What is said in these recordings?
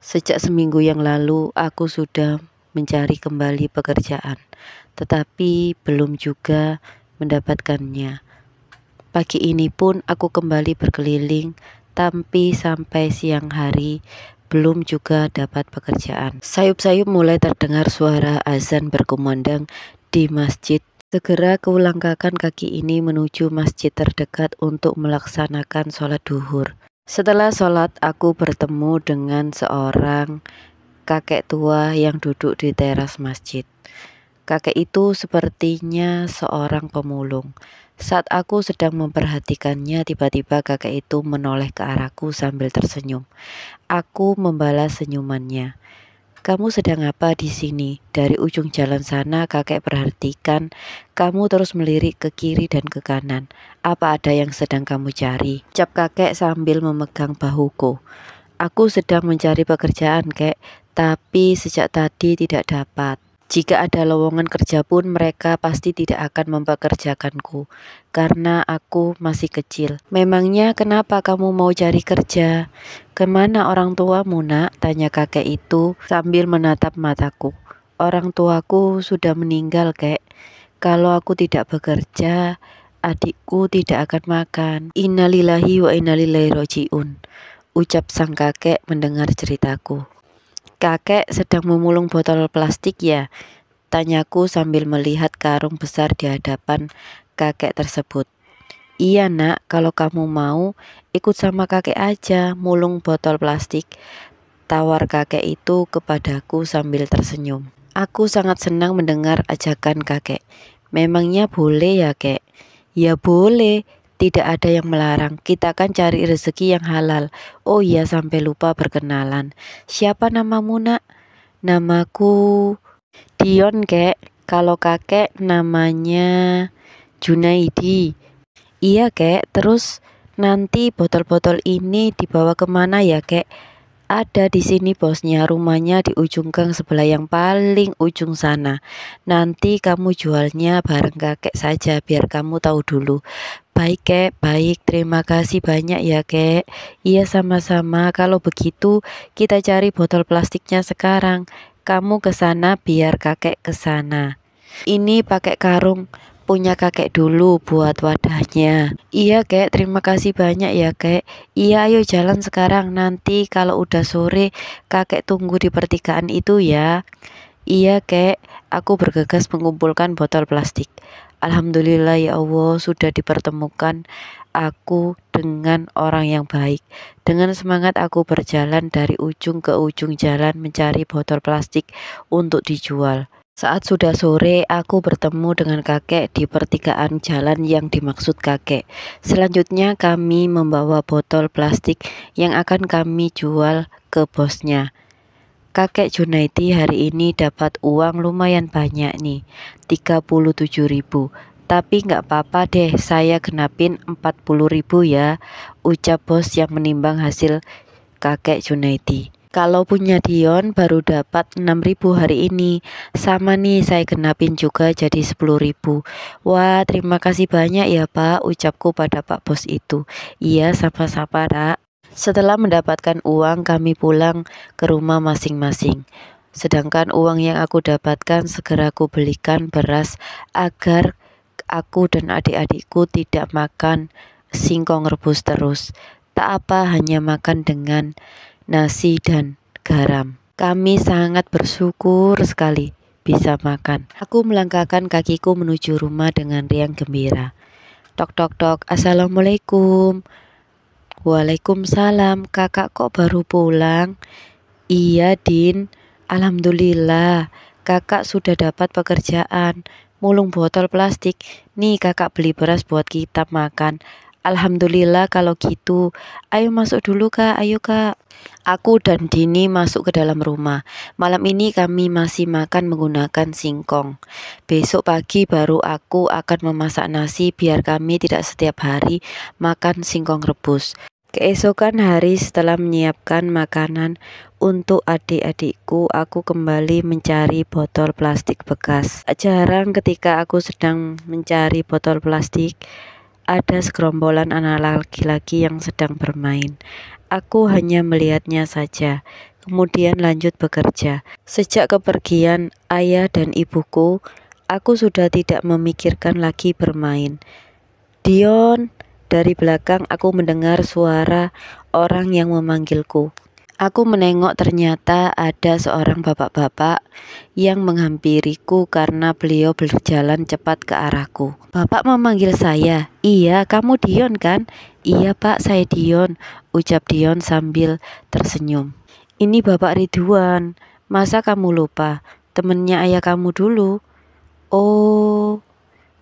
Sejak seminggu yang lalu, aku sudah mencari kembali pekerjaan, tetapi belum juga mendapatkannya. Pagi ini pun aku kembali berkeliling, tapi sampai siang hari belum juga dapat pekerjaan. Sayup-sayup mulai terdengar suara azan berkumandang di masjid. Segera kulangkakan kaki ini menuju masjid terdekat untuk melaksanakan sholat duhur. Setelah sholat, aku bertemu dengan seorang kakek tua yang duduk di teras masjid. Kakek itu sepertinya seorang pemulung. Saat aku sedang memperhatikannya, tiba-tiba kakek itu menoleh ke arahku sambil tersenyum. Aku membalas senyumannya. Kamu sedang apa di sini? Dari ujung jalan sana kakek perhatikan kamu terus melirik ke kiri dan ke kanan. Apa ada yang sedang kamu cari? Cap kakek sambil memegang bahuku. Aku sedang mencari pekerjaan, kek, tapi sejak tadi tidak dapat. Jika ada lowongan kerja pun mereka pasti tidak akan mempekerjakanku karena aku masih kecil. Memangnya kenapa kamu mau cari kerja? Kemana orang tua nak? Tanya kakek itu sambil menatap mataku. Orang tuaku sudah meninggal kek. Kalau aku tidak bekerja, adikku tidak akan makan. Innalillahi wa innalillahi rojiun. Ucap sang kakek mendengar ceritaku. Kakek sedang memulung botol plastik ya? Tanyaku sambil melihat karung besar di hadapan kakek tersebut. Iya nak, kalau kamu mau, ikut sama kakek aja mulung botol plastik. Tawar kakek itu kepadaku sambil tersenyum. Aku sangat senang mendengar ajakan kakek. Memangnya boleh ya kek? Ya boleh, tidak ada yang melarang, kita kan cari rezeki yang halal. Oh iya, sampai lupa perkenalan. Siapa namamu, Nak? Namaku Dion, Kek. Kalau kakek namanya Junaidi. Iya, Kek. Terus nanti botol-botol ini dibawa kemana ya, Kek? ada di sini bosnya rumahnya di ujung gang sebelah yang paling ujung sana nanti kamu jualnya bareng kakek saja biar kamu tahu dulu Baik kek, baik. Terima kasih banyak ya kek. Iya sama-sama. Kalau begitu kita cari botol plastiknya sekarang. Kamu ke sana biar kakek ke sana. Ini pakai karung punya kakek dulu buat wadahnya. Iya kek, terima kasih banyak ya kek. Iya ayo jalan sekarang nanti kalau udah sore kakek tunggu di pertigaan itu ya. Iya kek, aku bergegas mengumpulkan botol plastik. Alhamdulillah ya Allah sudah dipertemukan aku dengan orang yang baik. Dengan semangat aku berjalan dari ujung ke ujung jalan mencari botol plastik untuk dijual. Saat sudah sore, aku bertemu dengan kakek di pertigaan jalan yang dimaksud kakek. Selanjutnya, kami membawa botol plastik yang akan kami jual ke bosnya kakek Junaidi hari ini dapat uang lumayan banyak nih, 37 ribu. Tapi nggak apa-apa deh, saya genapin 40 ribu ya, ucap bos yang menimbang hasil kakek Junaidi. Kalau punya Dion baru dapat 6000 hari ini Sama nih saya genapin juga jadi 10000 Wah terima kasih banyak ya pak ucapku pada pak bos itu Iya sama-sama rak setelah mendapatkan uang, kami pulang ke rumah masing-masing. Sedangkan uang yang aku dapatkan segera aku belikan beras agar aku dan adik-adikku tidak makan singkong rebus terus. Tak apa hanya makan dengan nasi dan garam. Kami sangat bersyukur sekali bisa makan. Aku melangkahkan kakiku menuju rumah dengan riang gembira. Tok tok tok, assalamualaikum. Waalaikumsalam, kakak kok baru pulang? Iya, Din. Alhamdulillah, kakak sudah dapat pekerjaan. Mulung botol plastik. Nih kakak beli beras buat kita makan. Alhamdulillah kalau gitu. Ayo masuk dulu kak, ayo kak. Aku dan Dini masuk ke dalam rumah. Malam ini kami masih makan menggunakan singkong. Besok pagi baru aku akan memasak nasi biar kami tidak setiap hari makan singkong rebus. Keesokan hari setelah menyiapkan makanan untuk adik-adikku, aku kembali mencari botol plastik bekas. Jarang ketika aku sedang mencari botol plastik, ada segerombolan anak laki-laki yang sedang bermain. Aku hanya melihatnya saja, kemudian lanjut bekerja. Sejak kepergian ayah dan ibuku, aku sudah tidak memikirkan lagi bermain. Dion, dari belakang aku mendengar suara orang yang memanggilku. Aku menengok ternyata ada seorang bapak-bapak yang menghampiriku karena beliau berjalan cepat ke arahku. Bapak memanggil saya, "Iya, kamu Dion kan?" "Iya, Pak, saya Dion," ucap Dion sambil tersenyum. "Ini Bapak Ridwan. Masa kamu lupa? Temennya ayah kamu dulu." "Oh,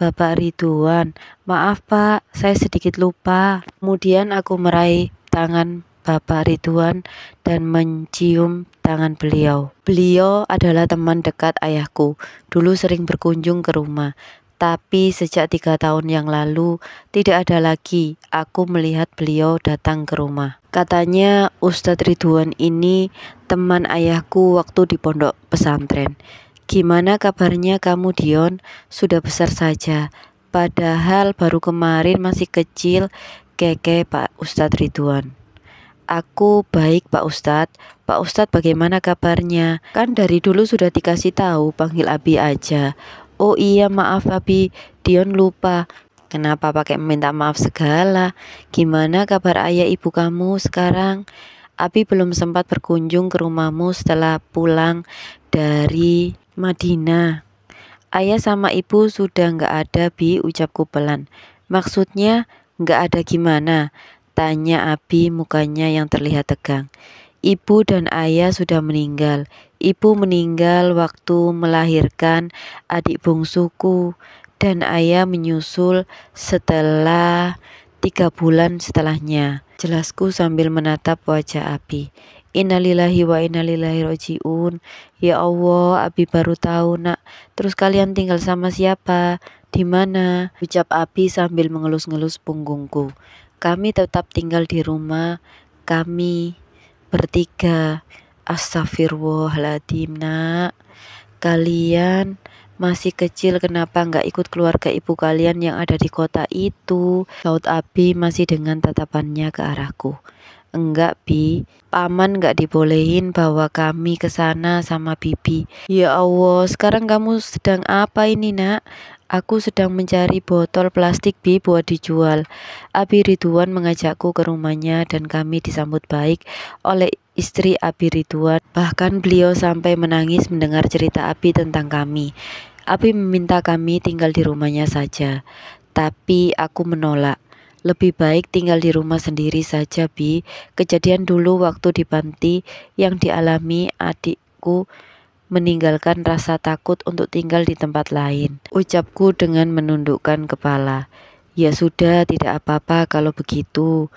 Bapak Ridwan, maaf Pak, saya sedikit lupa. Kemudian aku meraih tangan Bapak Ridwan dan mencium tangan beliau. Beliau adalah teman dekat ayahku, dulu sering berkunjung ke rumah. Tapi sejak tiga tahun yang lalu, tidak ada lagi aku melihat beliau datang ke rumah. Katanya Ustadz Ridwan ini teman ayahku waktu di pondok pesantren. Gimana kabarnya kamu Dion? Sudah besar saja. Padahal baru kemarin masih kecil keke Pak Ustadz Ridwan. Aku baik Pak Ustadz. Pak Ustadz bagaimana kabarnya? Kan dari dulu sudah dikasih tahu panggil Abi aja. Oh iya maaf Abi, Dion lupa. Kenapa pakai minta maaf segala? Gimana kabar ayah ibu kamu sekarang? Abi belum sempat berkunjung ke rumahmu setelah pulang dari Madinah. Ayah sama ibu sudah nggak ada bi ucapku pelan. Maksudnya nggak ada gimana? Tanya Abi mukanya yang terlihat tegang. Ibu dan ayah sudah meninggal. Ibu meninggal waktu melahirkan adik bungsuku dan ayah menyusul setelah tiga bulan setelahnya. Jelasku sambil menatap wajah Abi. Innalillahi wa innalillahi rojiun Ya Allah, Abi baru tahu nak Terus kalian tinggal sama siapa? Di mana? Ucap Abi sambil mengelus-ngelus punggungku Kami tetap tinggal di rumah Kami bertiga Astagfirullahaladzim nak Kalian masih kecil kenapa nggak ikut keluarga ibu kalian yang ada di kota itu? Laut Abi masih dengan tatapannya ke arahku. Enggak, Bi. Paman enggak dibolehin bawa kami ke sana sama Bibi. Ya Allah, sekarang kamu sedang apa ini, nak? Aku sedang mencari botol plastik Bi buat dijual. Abi Ridwan mengajakku ke rumahnya dan kami disambut baik oleh istri Abi Ridwan. Bahkan beliau sampai menangis mendengar cerita Abi tentang kami. Abi meminta kami tinggal di rumahnya saja. Tapi aku menolak. Lebih baik tinggal di rumah sendiri saja, Bi. Kejadian dulu waktu di Panti yang dialami adikku meninggalkan rasa takut untuk tinggal di tempat lain. Ucapku dengan menundukkan kepala. Ya sudah, tidak apa-apa kalau begitu.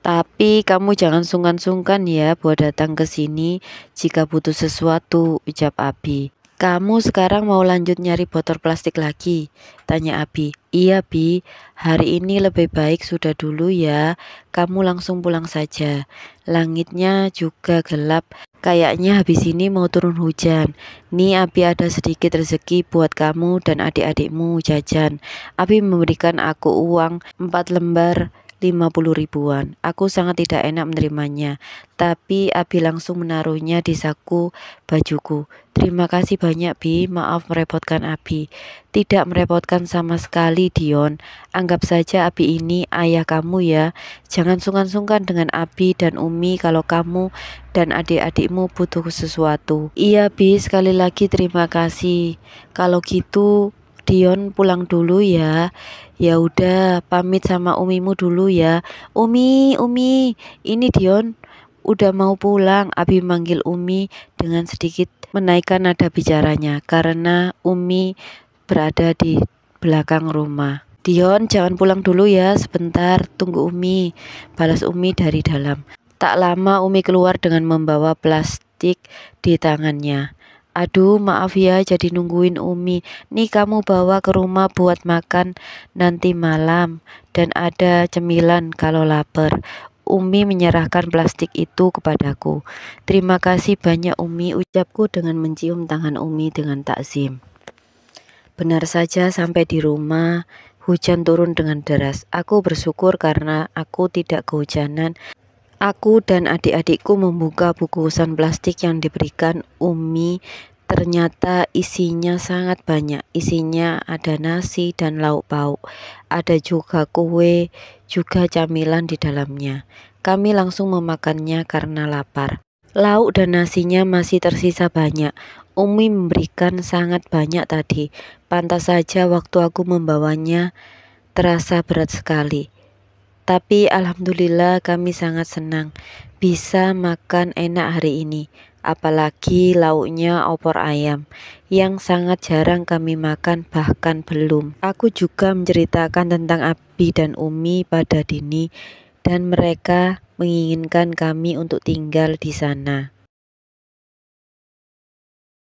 Tapi kamu jangan sungkan-sungkan ya buat datang ke sini jika butuh sesuatu, ucap Abi. Kamu sekarang mau lanjut nyari botol plastik lagi? Tanya Abi. Iya Bi, hari ini lebih baik sudah dulu ya. Kamu langsung pulang saja. Langitnya juga gelap. Kayaknya habis ini mau turun hujan. Nih Abi ada sedikit rezeki buat kamu dan adik-adikmu jajan. Abi memberikan aku uang empat lembar 50 ribuan. Aku sangat tidak enak menerimanya, tapi Abi langsung menaruhnya di saku bajuku. Terima kasih banyak Bi, maaf merepotkan Abi. Tidak merepotkan sama sekali Dion. Anggap saja Abi ini ayah kamu ya. Jangan sungkan-sungkan dengan Abi dan Umi kalau kamu dan adik-adikmu butuh sesuatu. Iya Bi, sekali lagi terima kasih. Kalau gitu Dion pulang dulu ya. Ya udah, pamit sama umimu dulu ya. Umi, Umi, ini Dion udah mau pulang. Abi manggil Umi dengan sedikit menaikkan nada bicaranya karena Umi berada di belakang rumah. Dion, jangan pulang dulu ya, sebentar, tunggu Umi. Balas Umi dari dalam. Tak lama Umi keluar dengan membawa plastik di tangannya. Aduh, maaf ya jadi nungguin Umi. Nih kamu bawa ke rumah buat makan nanti malam dan ada cemilan kalau lapar. Umi menyerahkan plastik itu kepadaku. Terima kasih banyak Umi, ucapku dengan mencium tangan Umi dengan takzim. Benar saja sampai di rumah, hujan turun dengan deras. Aku bersyukur karena aku tidak kehujanan Aku dan adik-adikku membuka buku plastik yang diberikan Umi. Ternyata isinya sangat banyak. Isinya ada nasi dan lauk pauk. Ada juga kue, juga camilan di dalamnya. Kami langsung memakannya karena lapar. Lauk dan nasinya masih tersisa banyak. Umi memberikan sangat banyak tadi. Pantas saja waktu aku membawanya terasa berat sekali. Tapi alhamdulillah kami sangat senang bisa makan enak hari ini. Apalagi lauknya opor ayam yang sangat jarang kami makan bahkan belum. Aku juga menceritakan tentang Abi dan Umi pada Dini dan mereka menginginkan kami untuk tinggal di sana.